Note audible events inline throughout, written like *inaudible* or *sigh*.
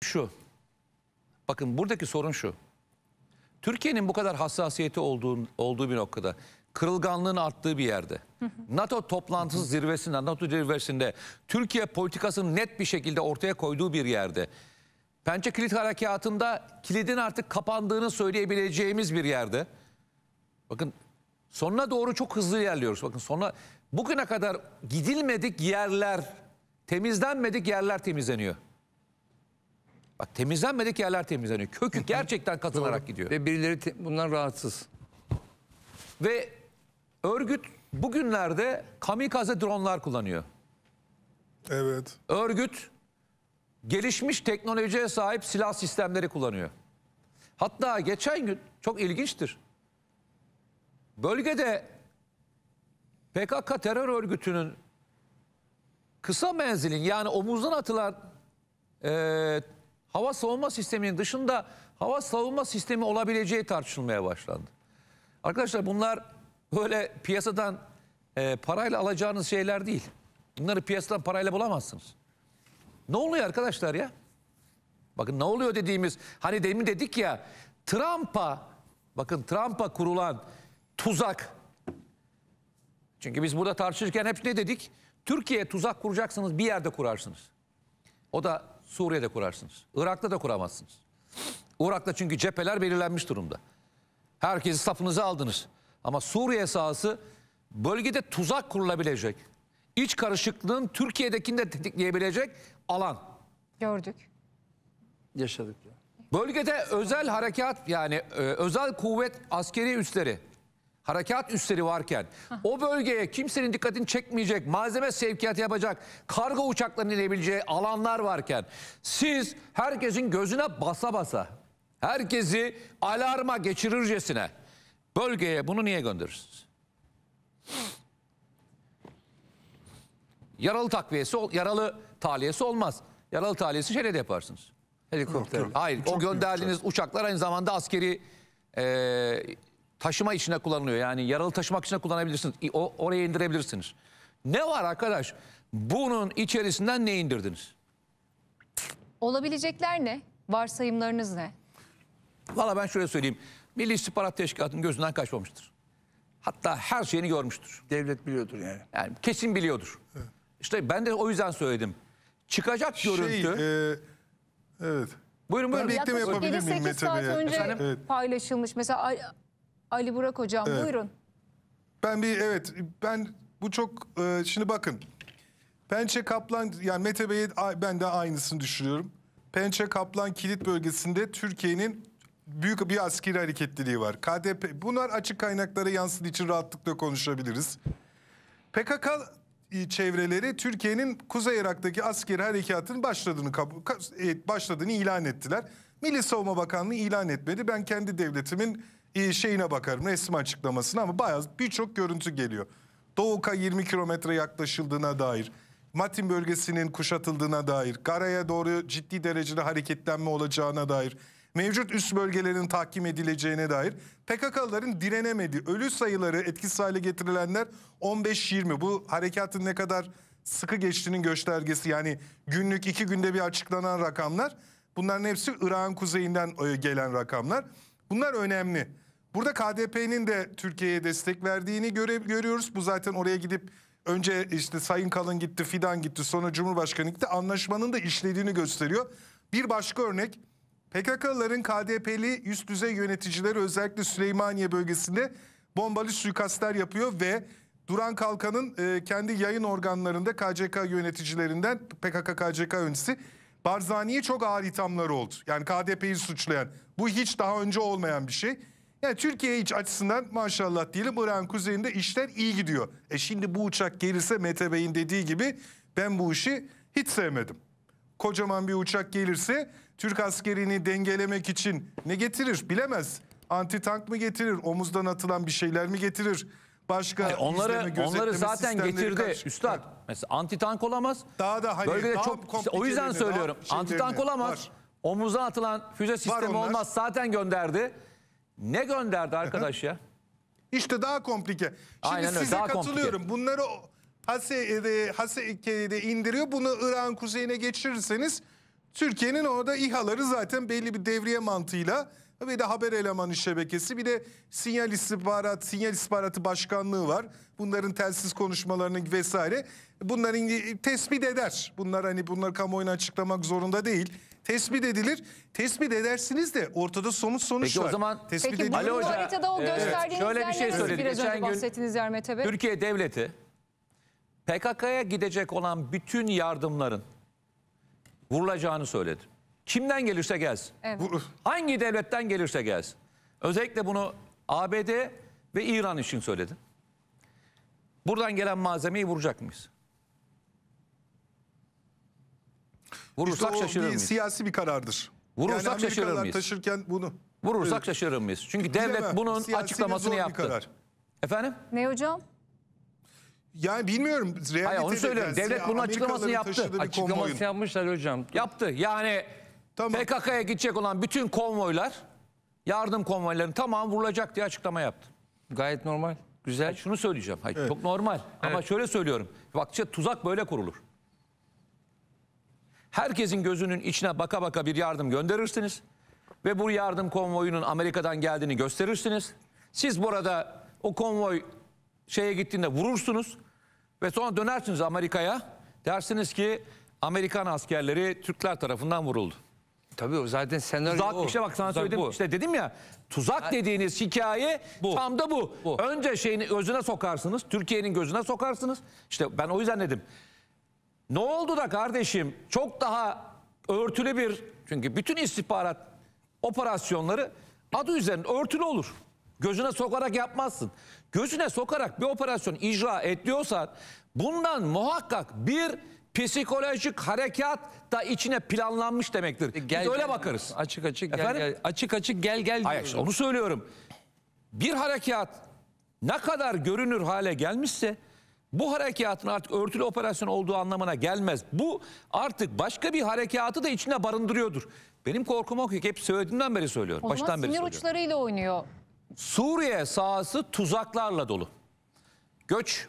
şu. Bakın buradaki sorun şu. Türkiye'nin bu kadar hassasiyeti olduğu, olduğu bir noktada, kırılganlığın arttığı bir yerde, NATO toplantısı zirvesinde, NATO zirvesinde, Türkiye politikasını net bir şekilde ortaya koyduğu bir yerde, pençe kilit harekatında kilidin artık kapandığını söyleyebileceğimiz bir yerde, bakın sonuna doğru çok hızlı ilerliyoruz. Bakın sonuna, bugüne kadar gidilmedik yerler, temizlenmedik yerler temizleniyor. Bak temizlenmedi ki yerler temizleniyor. Kökü *laughs* gerçekten katılarak gidiyor. Ve birileri bundan rahatsız. Ve örgüt bugünlerde kamikaze dronlar kullanıyor. Evet. Örgüt gelişmiş teknolojiye sahip silah sistemleri kullanıyor. Hatta geçen gün çok ilginçtir. Bölgede PKK terör örgütünün kısa menzilin yani omuzdan atılan e, hava savunma sisteminin dışında hava savunma sistemi olabileceği tartışılmaya başlandı. Arkadaşlar bunlar böyle piyasadan e, parayla alacağınız şeyler değil. Bunları piyasadan parayla bulamazsınız. Ne oluyor arkadaşlar ya? Bakın ne oluyor dediğimiz hani demin dedik ya Trump'a bakın Trump'a kurulan tuzak. Çünkü biz burada tartışırken hep ne dedik? Türkiye'ye tuzak kuracaksınız bir yerde kurarsınız. O da Suriye'de kurarsınız. Irak'ta da kuramazsınız. Irak'ta çünkü cepheler belirlenmiş durumda. Herkesi safınıza aldınız. Ama Suriye sahası bölgede tuzak kurulabilecek. İç karışıklığın Türkiye'dekini de tetikleyebilecek alan. Gördük. Yaşadık ya. Bölgede özel harekat yani e, özel kuvvet askeri üsleri harekat üsleri varken o bölgeye kimsenin dikkatini çekmeyecek, malzeme sevkiyatı yapacak, kargo uçaklarının inebileceği alanlar varken siz herkesin gözüne basa basa, herkesi alarma geçirircesine bölgeye bunu niye gönderirsiniz? Yaralı takviyesi, yaralı taliyesi olmaz. Yaralı taliyesi şeyle de yaparsınız. Helikopter. Hayır, Çok o gönderdiğiniz şey. uçaklar aynı zamanda askeri e, taşıma içine kullanılıyor. Yani yaralı taşımak için kullanabilirsiniz. O, oraya indirebilirsiniz. Ne var arkadaş? Bunun içerisinden ne indirdiniz? Olabilecekler ne? Varsayımlarınız ne? Valla ben şöyle söyleyeyim. Milli İstihbarat Teşkilatı'nın gözünden kaçmamıştır. Hatta her şeyini görmüştür. Devlet biliyordur yani. Yani kesin biliyordur. Evet. İşte ben de o yüzden söyledim. Çıkacak şey, görüntü... E, evet. Buyurun buyurun. Ben bir ekleme yapabilir miyim? 7-8 saat önce evet. paylaşılmış. Mesela Ali Burak Hocam evet. buyurun. Ben bir evet ben bu çok e, şimdi bakın. Pençe Kaplan yani Mete Bey'e ben de aynısını düşünüyorum. Pençe Kaplan Kilit bölgesinde Türkiye'nin büyük bir askeri hareketliliği var. KDP bunlar açık kaynaklara yansıdığı için rahatlıkla konuşabiliriz. PKK e, çevreleri Türkiye'nin Kuzey Irak'taki askeri harekatının başladığını e, başladığını ilan ettiler. Milli Savunma Bakanlığı ilan etmedi. Ben kendi devletimin e, şeyine bakarım resim açıklamasına ama bayağı birçok görüntü geliyor. Doğuka 20 kilometre yaklaşıldığına dair, Matin bölgesinin kuşatıldığına dair, Gara'ya doğru ciddi derecede hareketlenme olacağına dair, mevcut üst bölgelerin tahkim edileceğine dair PKK'ların direnemediği ölü sayıları etkisiz hale getirilenler 15-20. Bu harekatın ne kadar sıkı geçtiğinin göstergesi yani günlük iki günde bir açıklanan rakamlar. Bunların hepsi Irak'ın kuzeyinden e, gelen rakamlar. Bunlar önemli. Burada KDP'nin de Türkiye'ye destek verdiğini göre, görüyoruz. Bu zaten oraya gidip önce işte Sayın Kalın gitti, Fidan gitti, sonra Cumhurbaşkanı gitti. Anlaşmanın da işlediğini gösteriyor. Bir başka örnek PKK'ların KDP'li üst düzey yöneticileri özellikle Süleymaniye bölgesinde bombalı suikastlar yapıyor ve Duran Kalkan'ın e, kendi yayın organlarında KCK yöneticilerinden PKK KCK yöneticisi Barzani'ye çok ağır ithamlar oldu. Yani KDP'yi suçlayan. Bu hiç daha önce olmayan bir şey. Yani Türkiye iç açısından maşallah diyelim İran kuzeyinde işler iyi gidiyor. E şimdi bu uçak gelirse Mete Bey'in dediği gibi ben bu işi hiç sevmedim. Kocaman bir uçak gelirse Türk askerini dengelemek için ne getirir bilemez. Anti tank mı getirir? Omuzdan atılan bir şeyler mi getirir? Başka yani onları onları zaten getirdi karşı. üstad. Evet. Mesela anti tank olamaz. Daha da hani bölgede daha çok işte, o yüzden söylüyorum. Anti tank olamaz. Var. Omuza atılan füze sistemi olmaz. Zaten gönderdi. Ne gönderdi arkadaş ya? İşte daha komplike. Şimdi Aynen size daha katılıyorum. Komplike. Bunları Hase'de Hase'de indiriyor. Bunu İran kuzeyine geçirirseniz Türkiye'nin orada İHA'ları zaten belli bir devriye mantığıyla ve de haber elemanı şebekesi bir de sinyal istihbarat sinyal istihbaratı başkanlığı var. Bunların telsiz konuşmalarını vesaire bunların tespit eder. Bunlar hani bunları kamuoyuna açıklamak zorunda değil. Tespit edilir. Tespit edersiniz de ortada somut sonuç Peki var. o zaman tespit Peki bu edilir. Hoca, haritada o ee, gösterdiğiniz evet, şöyle bir şey söyledik. Biraz önce bahsettiğiniz yer Mete Bey. Türkiye devleti PKK'ya gidecek olan bütün yardımların vurulacağını söyledi. Kimden gelirse gelsin. Evet. Hangi devletten gelirse gelsin. Özellikle bunu ABD ve İran için söyledim. Buradan gelen malzemeyi vuracak mıyız? Vurursak işte şaşırır bir mıyız? siyasi bir karardır. Vurursak yani şaşırır mıyız? taşırken bunu. Vurursak evet. şaşırır mıyız? Çünkü devlet Bilemem. bunun Siyasi açıklamasını yaptı. Karar. Efendim? Ne hocam? Yani bilmiyorum. Hayır onu söylüyorum. Yani devlet bunun açıklamasını yaptı. Açıklamasını yapmışlar hocam. Yaptı. Yani Tamam. PKK'ya gidecek olan bütün konvoylar, yardım konvoylarının tamamı vurulacak diye açıklama yaptı. Gayet normal. Güzel. Hayır, şunu söyleyeceğim. Hayır, evet. Çok normal. Evet. Ama şöyle söylüyorum. Bak tuzak böyle kurulur. Herkesin gözünün içine baka baka bir yardım gönderirsiniz. Ve bu yardım konvoyunun Amerika'dan geldiğini gösterirsiniz. Siz burada o konvoy şeye gittiğinde vurursunuz. Ve sonra dönersiniz Amerika'ya. Dersiniz ki Amerikan askerleri Türkler tarafından vuruldu. Tabii zaten senaryo Tuzak o. şey bak sana tuzak söyledim bu. işte dedim ya tuzak ha, dediğiniz hikaye bu. tam da bu. bu. Önce şeyin gözüne sokarsınız. Türkiye'nin gözüne sokarsınız. İşte ben o yüzden dedim. Ne oldu da kardeşim çok daha örtülü bir çünkü bütün istihbarat operasyonları adı üzerinde örtülü olur. Gözüne sokarak yapmazsın. Gözüne sokarak bir operasyon icra ediyorsan bundan muhakkak bir psikolojik harekat da içine planlanmış demektir. Gel, Biz gel, öyle bakarız. Açık açık Efendim? gel açık açık gel gel. Hayır işte onu söylüyorum. Bir harekat ne kadar görünür hale gelmişse bu harekatın artık örtülü operasyon olduğu anlamına gelmez. Bu artık başka bir harekatı da içine barındırıyordur. Benim korkum o ki hep söylediğimden beri söylüyorum. O Baştan beri sinir söylüyorum. uçlarıyla oynuyor. Suriye sahası tuzaklarla dolu. Göç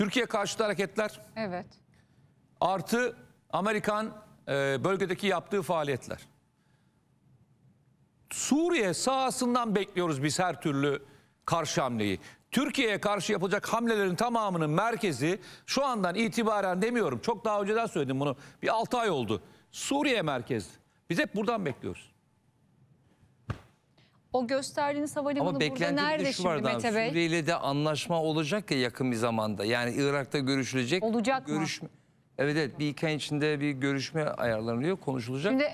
Türkiye karşıtı hareketler. Evet. Artı Amerikan e, bölgedeki yaptığı faaliyetler. Suriye sahasından bekliyoruz biz her türlü karşı hamleyi. Türkiye'ye karşı yapılacak hamlelerin tamamının merkezi şu andan itibaren demiyorum. Çok daha önceden söyledim bunu. Bir 6 ay oldu. Suriye merkezi Biz hep buradan bekliyoruz. O gösterdiğiniz havalimanı burada beklenti bir nerede şey şu şimdi vardı Mete Bey? Suriye de anlaşma olacak ya yakın bir zamanda. Yani Irak'ta görüşülecek. Olacak mı? görüşme, Evet evet bir iki içinde bir görüşme ayarlanıyor, konuşulacak. Şimdi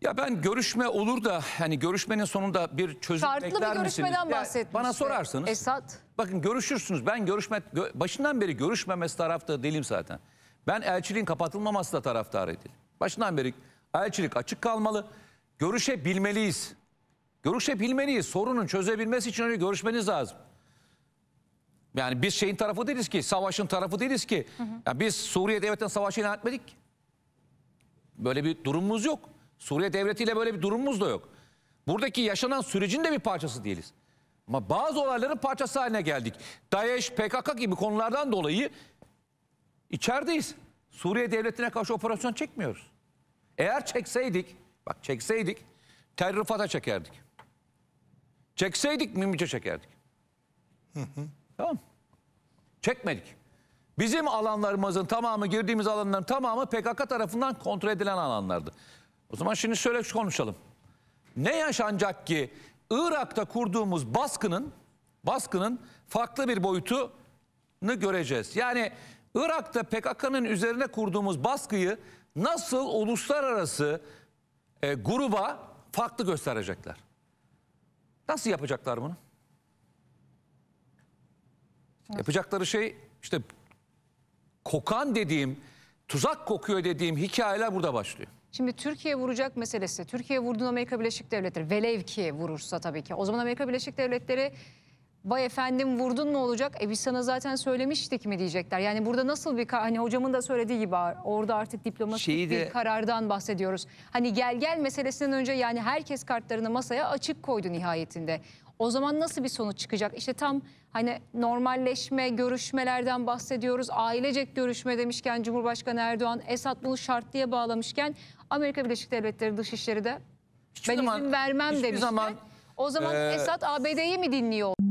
Ya ben görüşme olur da hani görüşmenin sonunda bir çözüm şartlı bir bekler misiniz? görüşmeden Ya bahsetmişti. Bana sorarsanız. Esat. Bakın görüşürsünüz. Ben görüşme başından beri görüşmemesi tarafta değilim zaten. Ben elçiliğin kapatılmaması da taraftarı değilim. Başından beri elçilik açık kalmalı. Görüşebilmeliyiz. Görüşebilmeliyiz. Sorunun çözebilmesi için önce görüşmeniz lazım. Yani biz şeyin tarafı değiliz ki, savaşın tarafı değiliz ki. Hı hı. Yani biz Suriye devletten savaşı ilan etmedik. Böyle bir durumumuz yok. Suriye devletiyle böyle bir durumumuz da yok. Buradaki yaşanan sürecin de bir parçası değiliz. Ama bazı olayların parçası haline geldik. DAEŞ, PKK gibi konulardan dolayı içerideyiz. Suriye devletine karşı operasyon çekmiyoruz. Eğer çekseydik, bak çekseydik terör fata çekerdik. Çekseydik Mimiç'e çekerdik. Hı hı. Tamam Çekmedik. Bizim alanlarımızın tamamı, girdiğimiz alanların tamamı PKK tarafından kontrol edilen alanlardı. O zaman şimdi şöyle konuşalım. Ne yaşanacak ki Irak'ta kurduğumuz baskının baskının farklı bir boyutunu göreceğiz. Yani Irak'ta PKK'nın üzerine kurduğumuz baskıyı nasıl uluslararası e, gruba farklı gösterecekler? Nasıl yapacaklar bunu? Nasıl? Yapacakları şey işte kokan dediğim, tuzak kokuyor dediğim hikayeler burada başlıyor. Şimdi Türkiye vuracak meselesi. Türkiye vurduğun Amerika Birleşik Devletleri velev ki vurursa tabii ki. O zaman Amerika Birleşik Devletleri Vay efendim vurdun mu olacak? E biz sana zaten söylemiştik mi diyecekler. Yani burada nasıl bir hani hocamın da söylediği gibi orada artık diplomatik Şeyi bir karardan bahsediyoruz. Hani gel gel meselesinden önce yani herkes kartlarını masaya açık koydu nihayetinde. O zaman nasıl bir sonuç çıkacak? İşte tam hani normalleşme, görüşmelerden bahsediyoruz. Ailecek görüşme demişken Cumhurbaşkanı Erdoğan, Esad bunu şart bağlamışken Amerika Birleşik Devletleri Dışişleri de hiçbir ben zaman, izin vermem demişken Zaman, o zaman ee, Esad ABD'yi mi dinliyor?